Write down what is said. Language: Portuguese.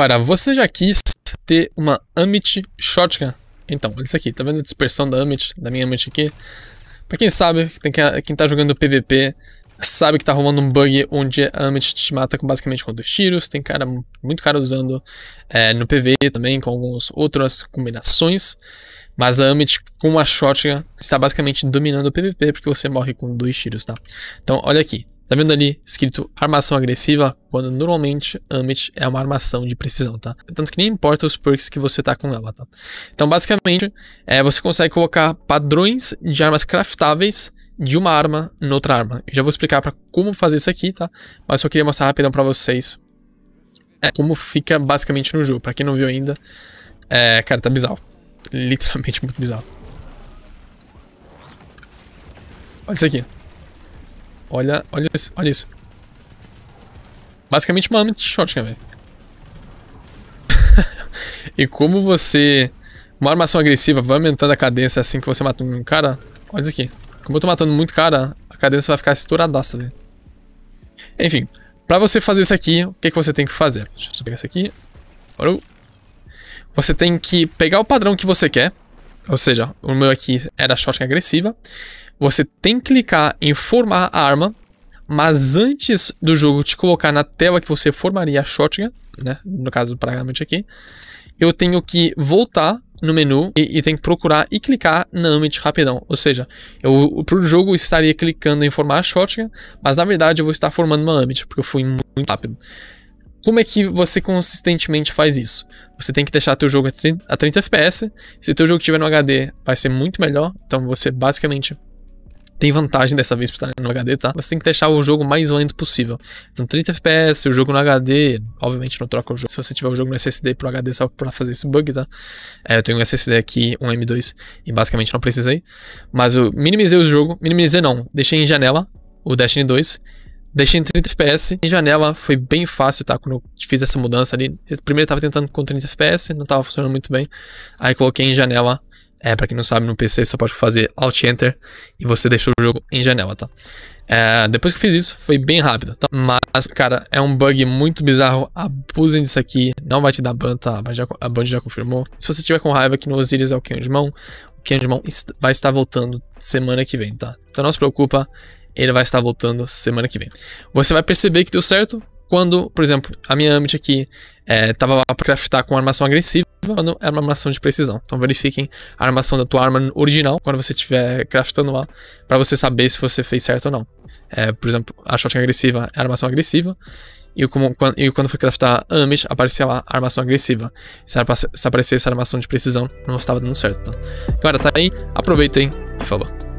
Galera, você já quis ter uma Amit Shotgun? Então, olha isso aqui, tá vendo a dispersão da Amit, da minha Amit aqui? Pra quem sabe, quem tá jogando PVP, sabe que tá rolando um bug onde a Amit te mata com, basicamente com dois tiros, tem cara, muito cara usando é, no PVE também, com algumas outras combinações, mas a Amit com uma shotgun está basicamente dominando o PVP porque você morre com dois tiros, tá? Então, olha aqui, Tá vendo ali escrito armação agressiva, quando normalmente Amit é uma armação de precisão, tá? Tanto que nem importa os perks que você tá com ela, tá? Então, basicamente, é, você consegue colocar padrões de armas craftáveis de uma arma em outra arma. Eu já vou explicar para como fazer isso aqui, tá? Mas só queria mostrar rapidão para vocês é, como fica basicamente no jogo. Para quem não viu ainda, é, cara, tá bizarro. Literalmente muito bizarro. Olha isso aqui. Olha, olha isso, olha isso. Basicamente uma arma de shotgun, velho. e como você... Uma armação agressiva vai aumentando a cadência assim que você mata um cara. Olha isso aqui. Como eu tô matando muito cara, a cadência vai ficar estouradaça, velho. Enfim, pra você fazer isso aqui, o que, que você tem que fazer? Deixa eu só pegar isso aqui. Você tem que pegar o padrão que você quer ou seja, o meu aqui era shotgun é agressiva, você tem que clicar em formar a arma, mas antes do jogo te colocar na tela que você formaria a shotgun, né, no caso praticamente aqui, eu tenho que voltar no menu e, e tem que procurar e clicar na Amit rapidão. Ou seja, eu pro jogo estaria clicando em formar a shotgun, mas na verdade eu vou estar formando uma Amit, porque eu fui muito rápido. Como é que você consistentemente faz isso? Você tem que deixar teu jogo a 30, FPS. Se teu jogo estiver no HD, vai ser muito melhor. Então você basicamente tem vantagem dessa vez por estar no HD, tá? Você tem que deixar o jogo mais lento possível. Então, 30 FPS, o jogo no HD, obviamente não troca o jogo. Se você tiver o jogo no SSD pro HD só pra fazer esse bug, tá? É, eu tenho um SSD aqui, um M2, e basicamente não precisei. Mas eu minimizei o jogo, minimizei não, deixei em janela o Destiny 2 Deixei em 30 FPS. Em janela foi bem fácil, tá? Quando eu fiz essa mudança ali. Eu primeiro eu tava tentando com 30 FPS, não tava funcionando muito bem. Aí coloquei em janela. É, pra quem não sabe, no PC você pode fazer Alt Enter e você deixou o jogo em janela, tá? É, depois que eu fiz isso, foi bem rápido. Tá? Mas, cara, é um bug muito bizarro. Abusem disso aqui. Não vai te dar ban, tá? Mas já, a Band já confirmou. Se você tiver com raiva que no Osiris é o Canhão de Mão, o Canhão de Mão vai estar voltando semana que vem, tá? Então não se preocupa ele vai estar voltando semana que vem. Você vai perceber que deu certo quando, por exemplo, a minha Amit aqui estava é, lá para craftar com armação agressiva, quando era uma armação de precisão. Então verifiquem a armação da tua arma original quando você estiver craftando lá, para você saber se você fez certo ou não. É, por exemplo, a shotgun agressiva é armação agressiva, e, como, quando, e quando fui craftar Amish, aparecia lá armação agressiva. Se, se aparecesse armação de precisão, não estava dando certo. Tá? Galera, tá aí, aproveitem e falou.